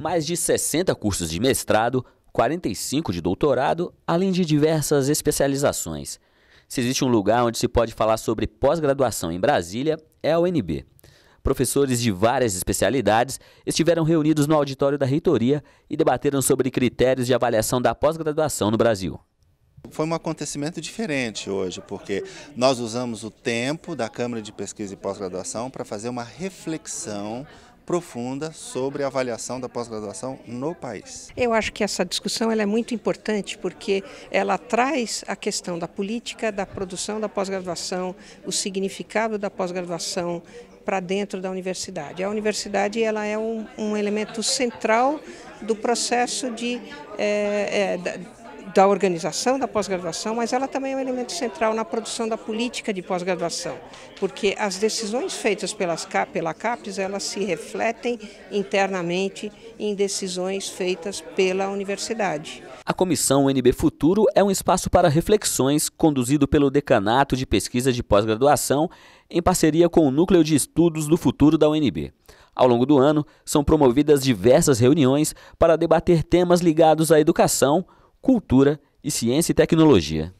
mais de 60 cursos de mestrado, 45 de doutorado, além de diversas especializações. Se existe um lugar onde se pode falar sobre pós-graduação em Brasília, é a UNB. Professores de várias especialidades estiveram reunidos no auditório da reitoria e debateram sobre critérios de avaliação da pós-graduação no Brasil. Foi um acontecimento diferente hoje, porque nós usamos o tempo da Câmara de Pesquisa e Pós-Graduação para fazer uma reflexão profunda sobre a avaliação da pós-graduação no país. Eu acho que essa discussão é muito importante porque ela traz a questão da política, da produção da pós-graduação, o significado da pós-graduação para dentro da universidade. A universidade ela é um, um elemento central do processo de, é, é, da organização da pós-graduação, mas ela também é um elemento central na produção da política de pós-graduação, porque as decisões feitas pelas, pela CAPES elas se refletem internamente em decisões feitas pela universidade. A comissão UNB Futuro é um espaço para reflexões conduzido pelo Decanato de Pesquisa de Pós-Graduação em parceria com o Núcleo de Estudos do Futuro da UNB. Ao longo do ano, são promovidas diversas reuniões para debater temas ligados à educação, cultura e ciência e tecnologia.